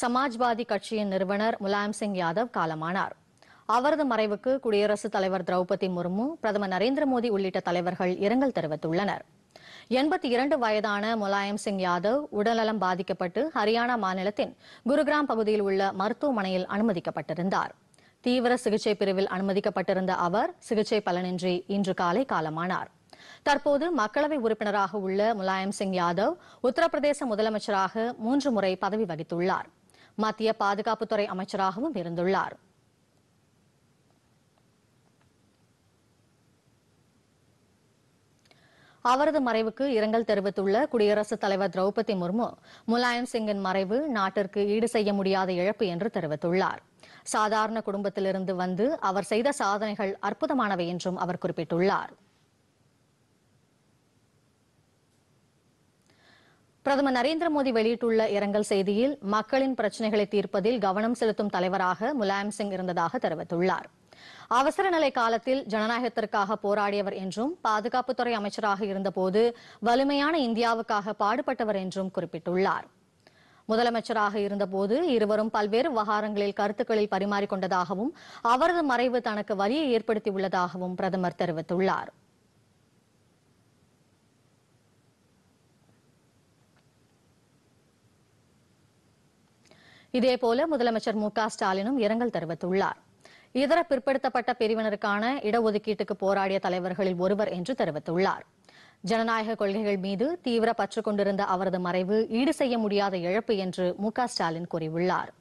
சமாஜ்வாதி கட்சியின் நிறுவனர் முலாயம் சிங் யாதவ் காலமானார் அவரது மறைவுக்கு குடியரசுத் தலைவர் திரௌபதி முர்மு பிரதமர் நரேந்திர மோடி உள்ளிட்ட தலைவர்கள் இரங்கல் தெரிவித்துள்ளனர் எண்பத்தி இரண்டு வயதான முலாயம் சிங் யாதவ் உடல்நலம் பாதிக்கப்பட்டு ஹரியானா மாநிலத்தின் குருகிராம் பகுதியில் உள்ள மருத்துவமனையில் அனுமதிக்கப்பட்டிருந்தார் தீவிர சிகிச்சை பிரிவில் அனுமதிக்கப்பட்டிருந்த அவர் சிகிச்சை பலனின்றி இன்று காலை காலமானார் தற்போது மக்களவை உறுப்பினராக உள்ள முலாயம் சிங் யாதவ் உத்தரப்பிரதேச முதலமைச்சராக மூன்று முறை பதவி வகித்துள்ளாா் மத்திய பாதுகாப்புத்துறை அமைச்சராகவும் இருந்துள்ளார் அவரது மறைவுக்கு இரங்கல் தெரிவித்துள்ள குடியரசுத் தலைவர் திரௌபதி முர்மு முலாயம் சிங்கின் மறைவு நாட்டிற்கு ஈடு செய்ய முடியாத இழப்பு என்று தெரிவித்துள்ளார் சாதாரண குடும்பத்திலிருந்து வந்து அவர் செய்த சாதனைகள் அற்புதமானவை என்றும் அவர் குறிப்பிட்டுள்ளார் பிரதமர் நரேந்திர மோடி வெளியிட்டுள்ள இரங்கல் செய்தியில் மக்களின் பிரச்சினைகளை தீர்ப்பதில் கவனம் செலுத்தும் தலைவராக முலாயம் சிங் இருந்ததாக தெரிவித்துள்ளார் அவசர நிலை காலத்தில் ஜனநாயகத்திற்காக போராடியவர் என்றும் பாதுகாப்புத்துறை அமைச்சராக இருந்தபோது வலிமையான இந்தியாவுக்காக பாடுபட்டவர் என்றும் குறிப்பிட்டுள்ளார் முதலமைச்சராக இருந்தபோது இருவரும் பல்வேறு விவகாரங்களில் கருத்துக்களில் பரிமாறிக்கொண்டதாகவும் அவரது மறைவு தனக்கு வலியை ஏற்படுத்தியுள்ளதாகவும் பிரதமர் தெரிவித்துள்ளாா் இதேபோல முதலமைச்சர் மு ஸ்டாலினும் இரங்கல் தெரிவித்துள்ளார் இதர பிற்படுத்தப்பட்ட பிரிவினருக்கான இடஒதுக்கீட்டுக்கு போராடிய தலைவர்களில் ஒருவர் என்று தெரிவித்துள்ளார் ஜனநாயக கொள்கைகள் மீது தீவிர பற்று கொண்டிருந்த அவரது மறைவு ஈடு செய்ய முடியாத இழப்பு என்று மு ஸ்டாலின் கூறியுள்ளாா்